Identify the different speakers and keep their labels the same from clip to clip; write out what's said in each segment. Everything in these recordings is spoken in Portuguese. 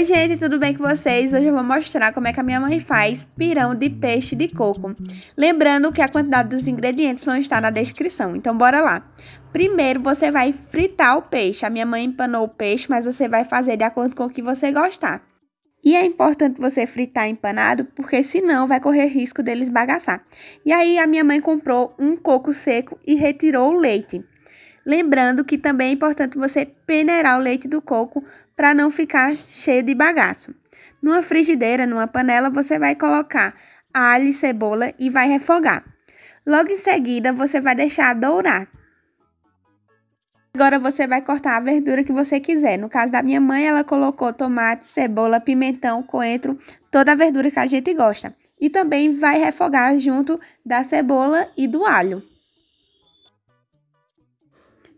Speaker 1: Oi gente, tudo bem com vocês? Hoje eu vou mostrar como é que a minha mãe faz pirão de peixe de coco. Lembrando que a quantidade dos ingredientes vão estar na descrição, então bora lá. Primeiro você vai fritar o peixe, a minha mãe empanou o peixe, mas você vai fazer de acordo com o que você gostar. E é importante você fritar empanado, porque senão vai correr risco dele esbagaçar. E aí a minha mãe comprou um coco seco e retirou o leite. Lembrando que também é importante você peneirar o leite do coco para não ficar cheio de bagaço. Numa frigideira, numa panela, você vai colocar alho e cebola e vai refogar. Logo em seguida, você vai deixar dourar. Agora você vai cortar a verdura que você quiser. No caso da minha mãe, ela colocou tomate, cebola, pimentão, coentro, toda a verdura que a gente gosta. E também vai refogar junto da cebola e do alho.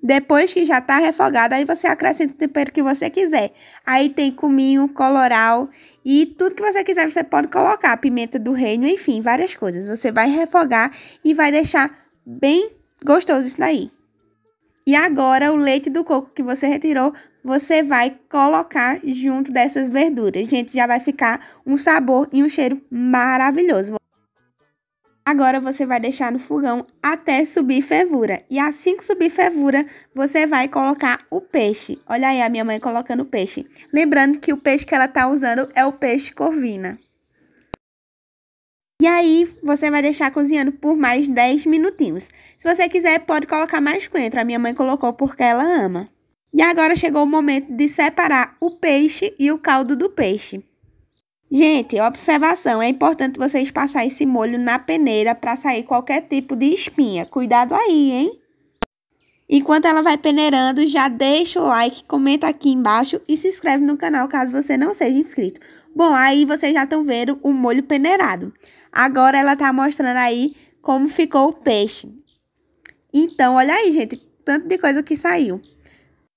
Speaker 1: Depois que já tá refogado, aí você acrescenta o tempero que você quiser. Aí tem cominho, coloral e tudo que você quiser você pode colocar, pimenta do reino, enfim, várias coisas. Você vai refogar e vai deixar bem gostoso isso daí. E agora o leite do coco que você retirou, você vai colocar junto dessas verduras. Gente, já vai ficar um sabor e um cheiro maravilhoso. Agora você vai deixar no fogão até subir fervura. E assim que subir fervura, você vai colocar o peixe. Olha aí a minha mãe colocando o peixe. Lembrando que o peixe que ela tá usando é o peixe corvina. E aí, você vai deixar cozinhando por mais 10 minutinhos. Se você quiser, pode colocar mais coentro. A minha mãe colocou porque ela ama. E agora chegou o momento de separar o peixe e o caldo do peixe. Gente, observação, é importante vocês passar esse molho na peneira para sair qualquer tipo de espinha. Cuidado aí, hein? Enquanto ela vai peneirando, já deixa o like, comenta aqui embaixo e se inscreve no canal caso você não seja inscrito. Bom, aí vocês já estão vendo o molho peneirado. Agora ela tá mostrando aí como ficou o peixe. Então, olha aí, gente, tanto de coisa que saiu.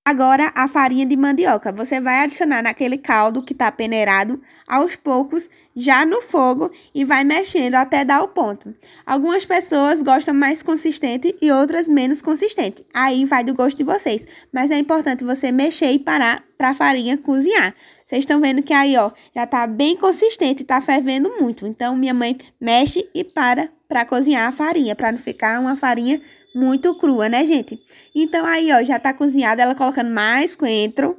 Speaker 1: Agora, a farinha de mandioca. Você vai adicionar naquele caldo que está peneirado aos poucos já no fogo e vai mexendo até dar o ponto. Algumas pessoas gostam mais consistente e outras menos consistente. Aí vai do gosto de vocês, mas é importante você mexer e parar para a farinha cozinhar. Vocês estão vendo que aí, ó, já tá bem consistente, tá fervendo muito. Então minha mãe mexe e para para cozinhar a farinha, para não ficar uma farinha muito crua, né, gente? Então aí, ó, já tá cozinhada, ela colocando mais coentro.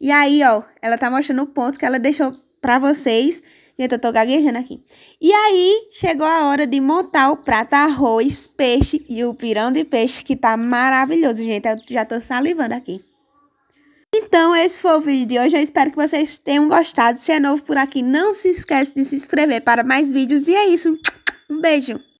Speaker 1: E aí, ó, ela tá mostrando o ponto que ela deixou para vocês Gente, eu tô gaguejando aqui. E aí, chegou a hora de montar o prato arroz, peixe e o pirão de peixe, que tá maravilhoso, gente. Eu já tô salivando aqui. Então, esse foi o vídeo de hoje. Eu espero que vocês tenham gostado. Se é novo por aqui, não se esquece de se inscrever para mais vídeos. E é isso. Um beijo!